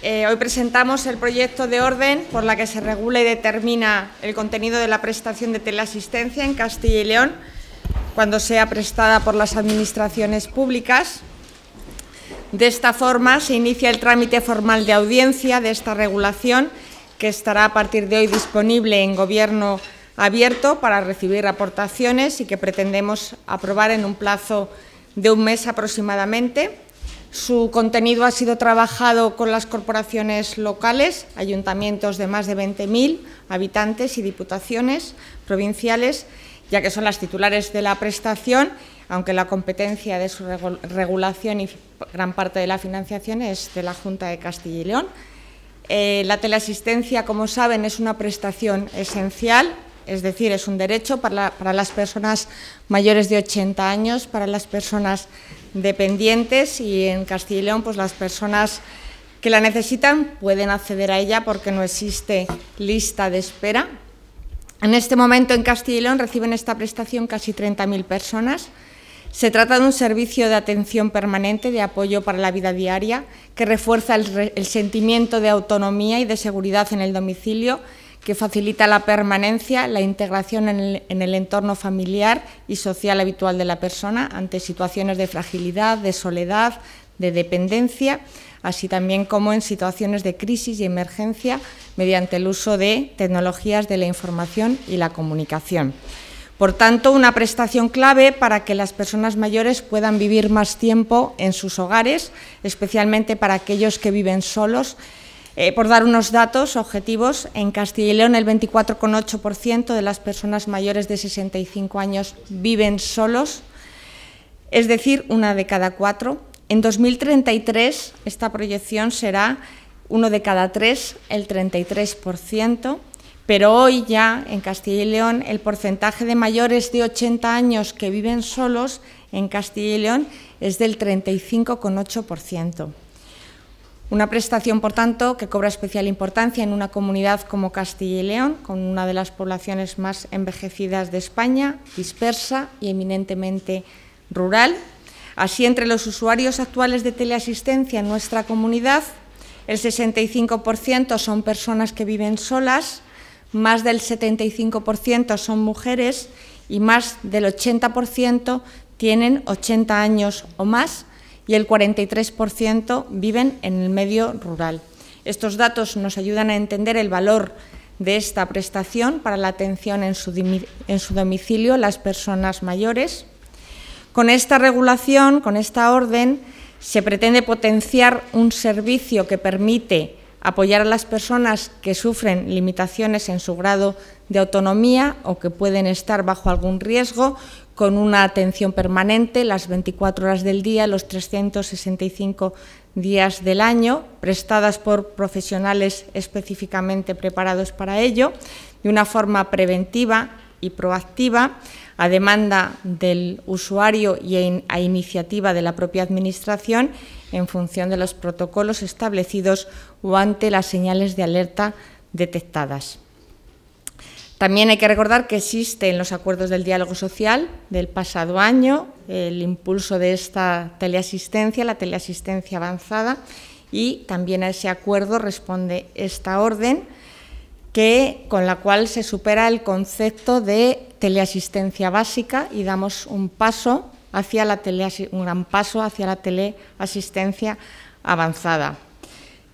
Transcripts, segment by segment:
Eh, hoy presentamos el proyecto de orden por la que se regula y determina el contenido de la prestación de teleasistencia en Castilla y León cuando sea prestada por las administraciones públicas. De esta forma se inicia el trámite formal de audiencia de esta regulación que estará a partir de hoy disponible en Gobierno abierto para recibir aportaciones y que pretendemos aprobar en un plazo de un mes aproximadamente. Su contenido ha sido trabajado con las corporaciones locales, ayuntamientos de más de 20.000 habitantes y diputaciones provinciales, ya que son las titulares de la prestación, aunque la competencia de su regulación y gran parte de la financiación es de la Junta de Castilla y León. Eh, la teleasistencia, como saben, es una prestación esencial, es decir, es un derecho para, para las personas mayores de 80 años, para las personas dependientes y en Castilla y León pues las personas que la necesitan pueden acceder a ella porque no existe lista de espera. En este momento en Castilla y León reciben esta prestación casi 30.000 personas. Se trata de un servicio de atención permanente, de apoyo para la vida diaria, que refuerza el sentimiento de autonomía y de seguridad en el domicilio que facilita la permanencia, la integración en el, entorno familiar y social habitual de la persona ante situaciones de fragilidad, de soledad, de dependencia, así también como en situaciones de crisis y emergencia mediante el uso de tecnologías de la información y la comunicación. Por tanto, una prestación clave para que las personas mayores puedan vivir más tiempo en sus hogares, especialmente para aquellos que viven solos eh, por dar unos datos objetivos, en Castilla y León el 24,8% de las personas mayores de 65 años viven solos, es decir, una de cada cuatro. En 2033 esta proyección será uno de cada tres, el 33%, pero hoy ya en Castilla y León el porcentaje de mayores de 80 años que viven solos en Castilla y León es del 35,8%. Una prestación, por tanto, que cobra especial importancia en una comunidad como Castilla y León, con una de las poblaciones más envejecidas de España, dispersa y eminentemente rural. Así, entre los usuarios actuales de teleasistencia en nuestra comunidad, el 65% son personas que viven solas, más del 75% son mujeres y más del 80% tienen 80 años o más, y el 43% viven en el medio rural. Estos datos nos ayudan a entender el valor de esta prestación para la atención en su, domicilio las personas mayores. Con esta regulación, con esta orden, se pretende potenciar un servicio que permite apoyar a las personas que sufren limitaciones en su grado de autonomía o que pueden estar bajo algún riesgo con una atención permanente las 24 horas del día, los 365 días del año, prestadas por profesionales específicamente preparados para ello, de una forma preventiva y proactiva, a demanda del usuario y a iniciativa de la propia Administración, en función de los protocolos establecidos o ante las señales de alerta detectadas. También hay que recordar que existen los acuerdos del diálogo social del pasado año, el impulso de esta teleasistencia, la teleasistencia avanzada, y también a ese acuerdo responde esta orden, que, con la cual se supera el concepto de teleasistencia básica y damos un paso hacia la un gran paso hacia la teleasistencia avanzada,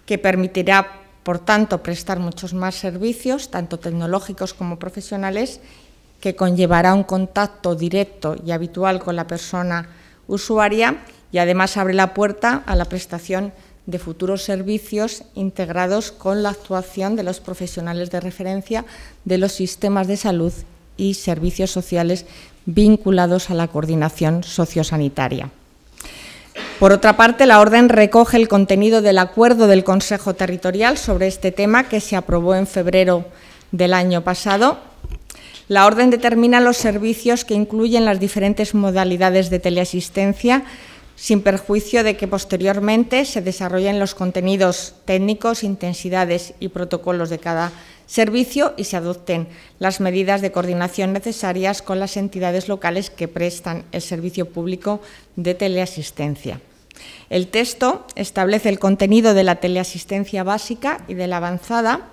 que permitirá por tanto, prestar muchos más servicios, tanto tecnológicos como profesionales, que conllevará un contacto directo y habitual con la persona usuaria y además abre la puerta a la prestación de futuros servicios integrados con la actuación de los profesionales de referencia de los sistemas de salud y servicios sociales vinculados a la coordinación sociosanitaria. Por otra parte, la orden recoge el contenido del acuerdo del Consejo Territorial sobre este tema que se aprobó en febrero del año pasado. La orden determina los servicios que incluyen las diferentes modalidades de teleasistencia sin perjuicio de que posteriormente se desarrollen los contenidos técnicos, intensidades y protocolos de cada servicio y se adopten las medidas de coordinación necesarias con las entidades locales que prestan el servicio público de teleasistencia. El texto establece el contenido de la teleasistencia básica y de la avanzada.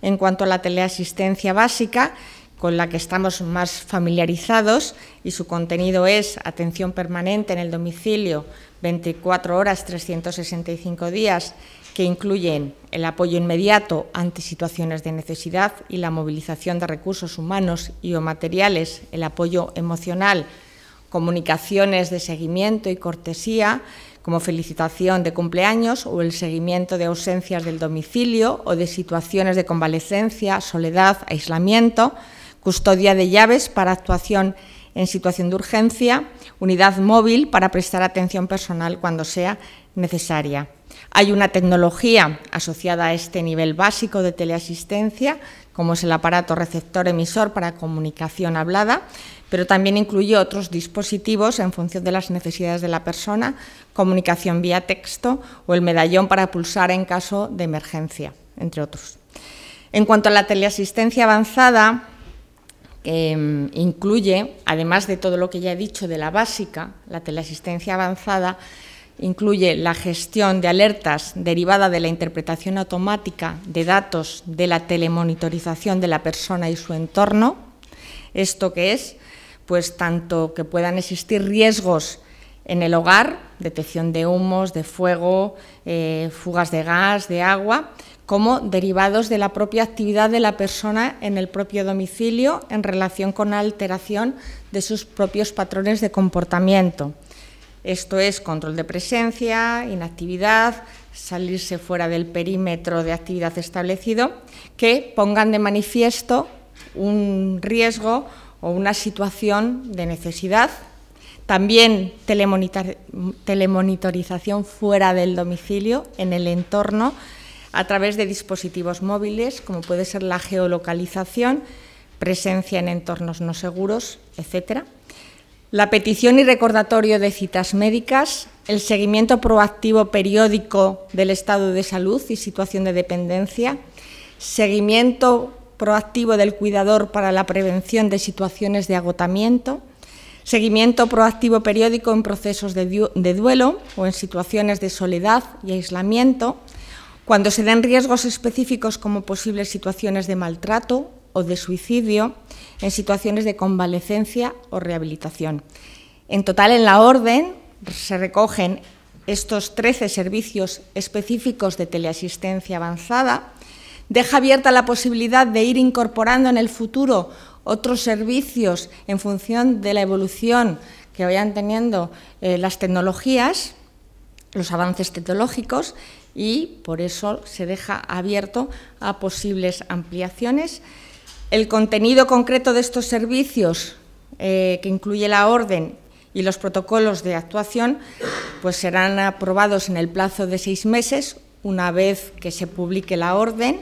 En cuanto a la teleasistencia básica, con la que estamos más familiarizados y su contenido es atención permanente en el domicilio 24 horas 365 días que incluyen el apoyo inmediato ante situaciones de necesidad y la movilización de recursos humanos y o materiales, el apoyo emocional, comunicaciones de seguimiento y cortesía, como felicitación de cumpleaños o el seguimiento de ausencias del domicilio o de situaciones de convalecencia, soledad, aislamiento, custodia de llaves para actuación en situación de urgencia, unidad móvil para prestar atención personal cuando sea necesaria. Hay una tecnología asociada a este nivel básico de teleasistencia, como es el aparato receptor-emisor para comunicación hablada, pero también incluye otros dispositivos en función de las necesidades de la persona, comunicación vía texto o el medallón para pulsar en caso de emergencia, entre otros. En cuanto a la teleasistencia avanzada, Em, incluye, además de todo lo que ya he dicho de la básica, la teleasistencia avanzada, incluye la gestión de alertas derivada de la interpretación automática de datos de la telemonitorización de la persona y su entorno. Esto que es, pues tanto que puedan existir riesgos en el hogar, detección de humos, de fuego, eh, fugas de gas, de agua, como derivados de la propia actividad de la persona en el propio domicilio en relación con la alteración de sus propios patrones de comportamiento. Esto es control de presencia, inactividad, salirse fuera del perímetro de actividad establecido, que pongan de manifiesto un riesgo o una situación de necesidad. También telemonitorización fuera del domicilio, en el entorno a través de dispositivos móviles, como puede ser la geolocalización, presencia en entornos no seguros, etcétera. La petición y recordatorio de citas médicas, el seguimiento proactivo periódico del estado de salud y situación de dependencia, seguimiento proactivo del cuidador para la prevención de situaciones de agotamiento, seguimiento proactivo periódico en procesos de duelo o en situaciones de soledad y aislamiento, cuando se den riesgos específicos como posibles situaciones de maltrato o de suicidio, en situaciones de convalecencia o rehabilitación. En total, en la orden se recogen estos 13 servicios específicos de teleasistencia avanzada, deja abierta la posibilidad de ir incorporando en el futuro otros servicios en función de la evolución que vayan teniendo eh, las tecnologías, los avances tecnológicos, y por eso se deja abierto a posibles ampliaciones. El contenido concreto de estos servicios, eh, que incluye la orden y los protocolos de actuación, pues serán aprobados en el plazo de seis meses, una vez que se publique la orden.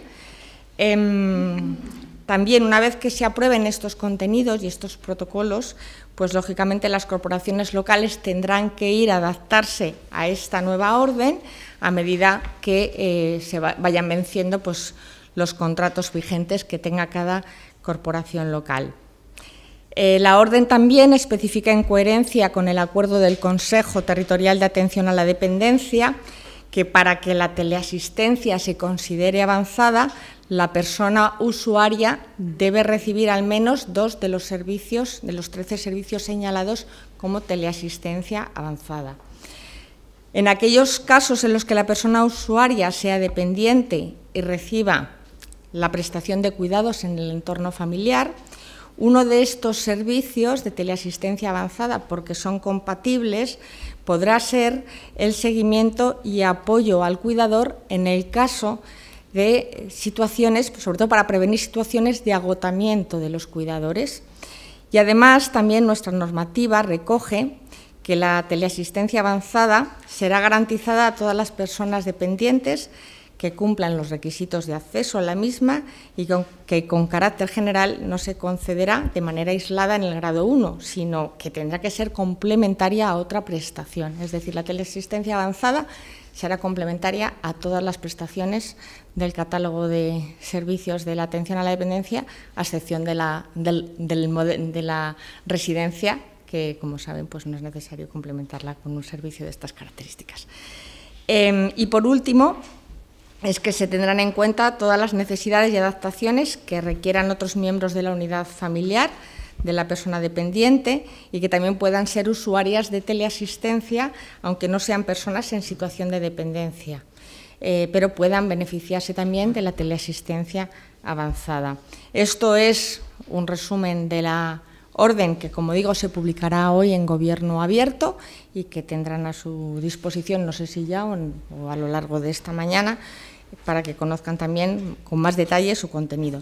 Em, también, una vez que se aprueben estos contenidos y estos protocolos, pues lógicamente las corporaciones locales tendrán que ir a adaptarse a esta nueva orden a medida que eh, se vayan venciendo pues, los contratos vigentes que tenga cada corporación local. Eh, la orden también especifica en coherencia con el acuerdo del Consejo Territorial de Atención a la Dependencia que para que la teleasistencia se considere avanzada, la persona usuaria debe recibir al menos dos de los servicios, de los 13 servicios señalados como teleasistencia avanzada. En aquellos casos en los que la persona usuaria sea dependiente y reciba la prestación de cuidados en el entorno familiar, uno de estos servicios de teleasistencia avanzada, porque son compatibles, podrá ser el seguimiento y apoyo al cuidador en el caso de situaciones, sobre todo para prevenir situaciones de agotamiento de los cuidadores. Y además también nuestra normativa recoge que la teleasistencia avanzada será garantizada a todas las personas dependientes que cumplan los requisitos de acceso a la misma y que con carácter general no se concederá de manera aislada en el grado 1, sino que tendrá que ser complementaria a otra prestación. Es decir, la teleexistencia avanzada será complementaria a todas las prestaciones del catálogo de servicios de la atención a la dependencia, a excepción de la, residencia, que, como saben, pues no es necesario complementarla con un servicio de estas características. Em, y por último, es que se tendrán en cuenta todas las necesidades y adaptaciones que requieran otros miembros de la unidad familiar de la persona dependiente y que también puedan ser usuarias de teleasistencia, aunque no sean personas en situación de dependencia, eh, pero puedan beneficiarse también de la teleasistencia avanzada. Esto es un resumen de la orden que, como digo, se publicará hoy en Gobierno Abierto y que tendrán a su disposición, no sé si ya o, a lo largo de esta mañana, para que conozcan también con más detalle su contenido.